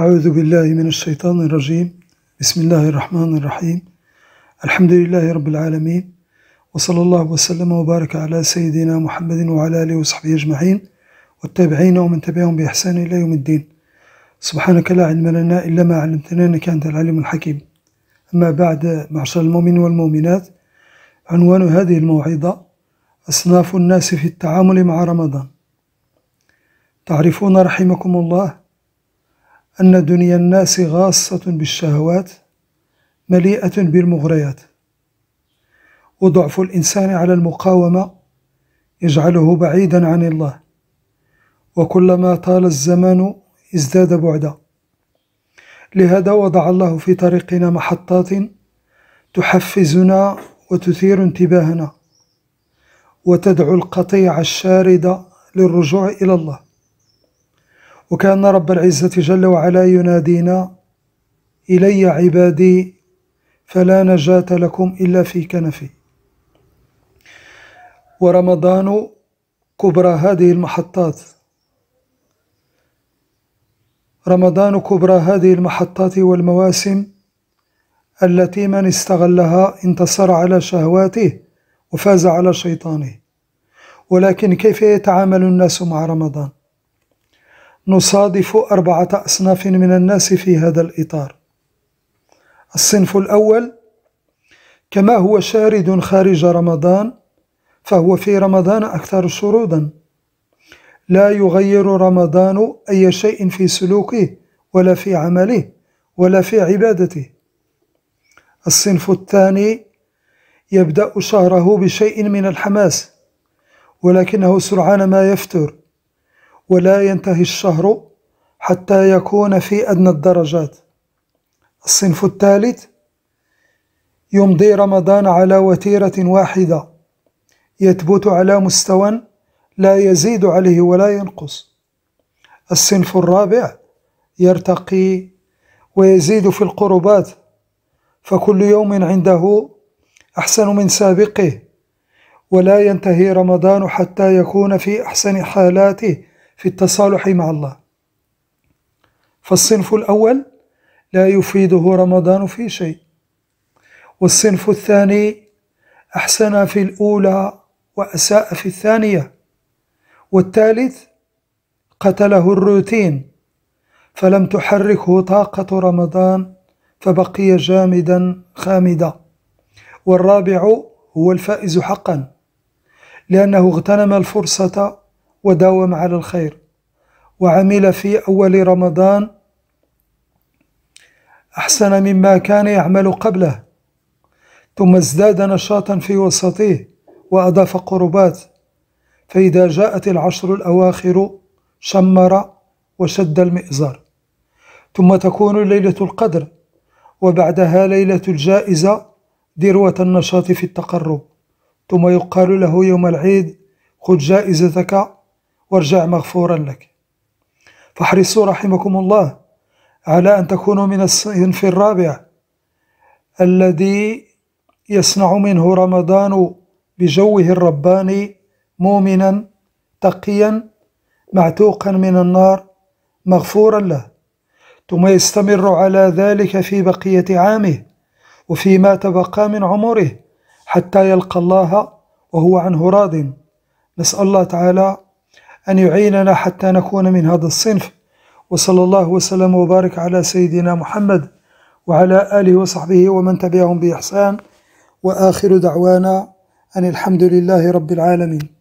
أعوذ بالله من الشيطان الرجيم بسم الله الرحمن الرحيم الحمد لله رب العالمين وصلى الله وسلم وبارك على سيدنا محمد وعلى آله وصحبه أجمعين والتابعين ومن تبعهم بإحسان إلى يوم الدين سبحانك لا علم لنا إلا ما علمتنا إنك أنت العليم الحكيم أما بعد معشر المؤمنين والمؤمنات عنوان هذه الموعظة أصناف الناس في التعامل مع رمضان تعرفون رحمكم الله أن دنيا الناس غاصة بالشهوات مليئة بالمغريات وضعف الإنسان على المقاومة يجعله بعيدا عن الله وكلما طال الزمان ازداد بعدا لهذا وضع الله في طريقنا محطات تحفزنا وتثير انتباهنا وتدعو القطيع الشارد للرجوع إلى الله وكأن رب العزة جل وعلا ينادينا إلي عبادي فلا نجاة لكم إلا في كنفي ورمضان كبرى هذه المحطات رمضان كبرى هذه المحطات والمواسم التي من استغلها انتصر على شهواته وفاز على شيطانه ولكن كيف يتعامل الناس مع رمضان نصادف أربعة أصناف من الناس في هذا الإطار الصنف الأول كما هو شارد خارج رمضان فهو في رمضان أكثر شرودا لا يغير رمضان أي شيء في سلوكه ولا في عمله ولا في عبادته الصنف الثاني يبدأ شهره بشيء من الحماس ولكنه سرعان ما يفتر ولا ينتهي الشهر حتى يكون في أدنى الدرجات الصنف الثالث يمضي رمضان على وتيرة واحدة يثبت على مستوى لا يزيد عليه ولا ينقص الصنف الرابع يرتقي ويزيد في القربات فكل يوم عنده أحسن من سابقه ولا ينتهي رمضان حتى يكون في أحسن حالاته في التصالح مع الله فالصنف الأول لا يفيده رمضان في شيء والصنف الثاني أحسن في الأولى وأساء في الثانية والثالث قتله الروتين فلم تحركه طاقة رمضان فبقي جامدا خامدا والرابع هو الفائز حقا لأنه اغتنم الفرصة وداوم على الخير وعمل في أول رمضان أحسن مما كان يعمل قبله ثم ازداد نشاطا في وسطه وأضاف قربات فإذا جاءت العشر الأواخر شمر وشد المئزر ثم تكون ليلة القدر وبعدها ليلة الجائزة ذروة النشاط في التقرب ثم يقال له يوم العيد خذ جائزتك وارجع مغفورا لك فاحرصوا رحمكم الله على أن تكونوا من الصنف الرابع الذي يصنع منه رمضان بجوه الرباني مؤمنا تقيا معتوقا من النار مغفورا له ثم يستمر على ذلك في بقية عامه وفيما تبقى من عمره حتى يلقى الله وهو عنه راض نسأل الله تعالى أن يعيننا حتى نكون من هذا الصنف وصلى الله وسلم وبارك على سيدنا محمد وعلى آله وصحبه ومن تبعهم بإحسان وآخر دعوانا أن الحمد لله رب العالمين